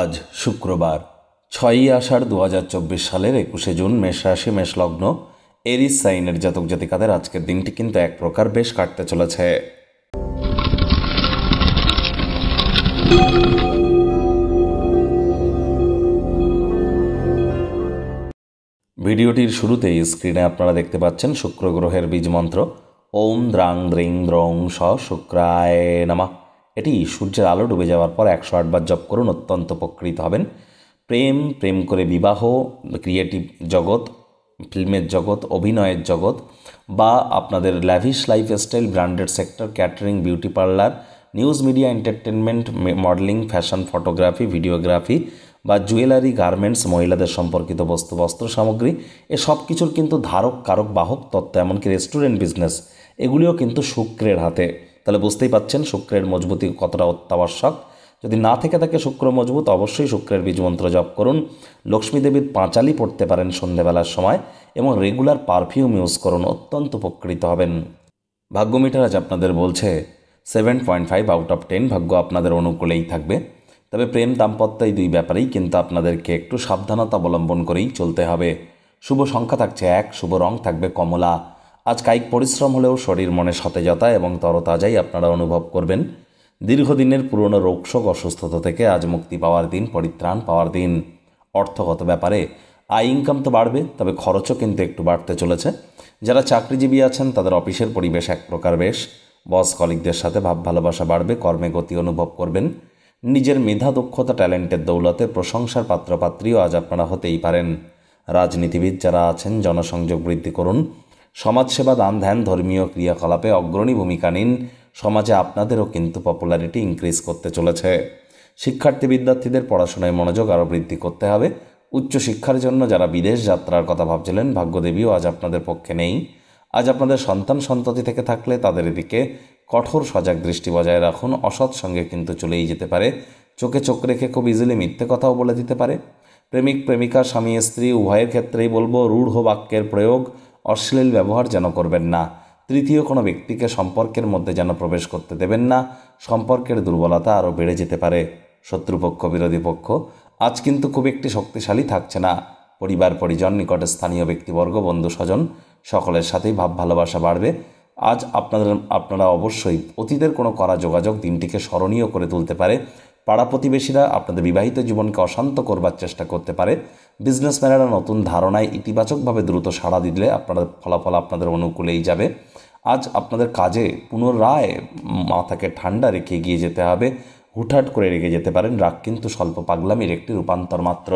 আজ শুক্রবার ছয়ই আষাঢ় দু হাজার চব্বিশ সালের একুশে জুন মেষ রাশি মেষলগ্ন এরিস সাইনের জাতক জাতিকাদের আজকের দিনটি কিন্তু এক প্রকার বেশ কাটতে চলেছে ভিডিওটির শুরুতেই স্ক্রিনে আপনারা দেখতে পাচ্ছেন শুক্র গ্রহের বীজ মন্ত্র ওম দ্রাং দ্রিং দ্রং স শুক্রায় নামা এটি সূর্যের আলো ডুবে যাওয়ার পর একশো আটবার জপ করুন অত্যন্ত উপকৃত হবেন প্রেম প্রেম করে বিবাহ ক্রিয়েটিভ জগৎ ফিল্মের জগৎ অভিনয়ের জগৎ বা আপনাদের lavish lifestyle branded sector catering beauty parlour news media entertainment modelling fashion photography videography বা জুয়েলারি গার্মেন্টস মহিলাদের সম্পর্কিত বস্তু বস্ত্র সামগ্রী এ সব কিছুর কিন্তু ধারক কারক বাহক তত্ত্ব এমনকি রেস্টুরেন্ট বিজনেস এগুলিও কিন্তু শুক্রের হাতে তাহলে বুঝতেই পাচ্ছেন শুক্রের মজবুতি কতটা অত্যাবশ্যক যদি না থেকে থাকে শুক্র মজবুত অবশ্যই শুক্রের বীজমন্ত্র জপ করুন লক্ষ্মী দেবীর পাঁচালি পড়তে পারেন সন্ধেবেলার সময় এবং রেগুলার পারফিউম ইউজ করুন অত্যন্ত উপকৃত হবেন ভাগ্য মিটার আজ আপনাদের বলছে seven point five out of ten ভাগ্য আপনাদের অনুকূলেই থাকবে তবে প্রেম দাম্পত্য এই দুই ব্যাপারেই কিন্তু আপনাদেরকে একটু সাবধানতা অবলম্বন করেই চলতে হবে শুভ সংখ্যা থাকছে এক শুভ রং থাকবে কমলা আজ কায়িক পরিশ্রম হলেও শরীর মনে সতেজতা এবং তরতাজাই আপনারা অনুভব করবেন দীর্ঘদিনের পুরনো রোগশোক অসুস্থতা থেকে আজ মুক্তি পাওয়ার দিন পরিত্রাণ পাওয়ার দিন অর্থগত ব্যাপারে আয় ইনকাম তো বাড়বে তবে খরচও কিন্তু একটু বাড়তে চলেছে যারা চাকরিজীবী আছেন তাদের অফিসের পরিবেশ এক প্রকার বেশ বস কলিকদের সাথে ভাব ভালোবাসা বাড়বে কর্মে গতি অনুভব করবেন নিজের মেধা দক্ষতা ট্যালেন্টের দৌলতে প্রশংসার পাত্রপাত্রীও আজ আপনারা হতেই পারেন রাজনীতিবিদ যারা আছেন জনসংযোগ বৃদ্ধি করুন সমাজসেবা দান ধ্যান ধর্মীয় ক্রিয়াকলাপে অগ্রণী ভূমিকা নিন সমাজে আপনাদেরও কিন্তু পপুলারিটি ইনক্রিজ করতে চলেছে শিক্ষার্থী বিদ্যার্থীদের পড়াশোনায় মনোযোগ আরও বৃদ্ধি করতে হবে উচ্চশিক্ষার জন্য যারা বিদেশ যাত্রার কথা ভাবছিলেন ভাগ্যদেবীও আজ আপনাদের পক্ষে নেই আজ আপনাদের সন্তান সন্ততি থেকে থাকলে তাদের এদিকে কঠোর সজাগ দৃষ্টি বজায় রাখুন অসৎ সঙ্গে কিন্তু চলেই যেতে পারে চোখে চোখ রেখে খুব ইজিলি মিথ্যে কথাও বলে দিতে পারে প্রেমিক প্রেমিকা স্বামী স্ত্রী উভয়ের ক্ষেত্রেই বলবো রূঢ় বাক্যের প্রয়োগ অশ্লীল ব্যবহার যেন করবেন না তৃতীয় কোনো ব্যক্তিকে সম্পর্কের মধ্যে যেন প্রবেশ করতে দেবেন না সম্পর্কের দুর্বলতা আরও বেড়ে যেতে পারে শত্রুপক্ষ বিরোধী পক্ষ আজ কিন্তু খুব একটি শক্তিশালী থাকছে না পরিবার পরিজন নিকটে স্থানীয় ব্যক্তিবর্গ বন্ধু স্বজন সকলের সাথেই ভাব ভালোবাসা বাড়বে আজ আপনাদের আপনারা অবশ্যই অতীতের কোনো করা যোগাযোগ দিনটিকে স্মরণীয় করে তুলতে পারে পাড়া প্রতিবেশীরা আপনাদের বিবাহিত জীবনকে অশান্ত করবার চেষ্টা করতে পারে বিজনেসম্যানেরা নতুন ধারণায় ইতিবাচকভাবে দ্রুত সাড়া দিলে আপনার ফলাফল আপনাদের অনুকূলেই যাবে আজ আপনাদের কাজে পুনরায় মাথাকে ঠান্ডা রেখে গিয়ে যেতে হবে হুটহাট করে রেখে যেতে পারেন রাগ কিন্তু স্বল্প পাগলামির একটি রূপান্তর মাত্র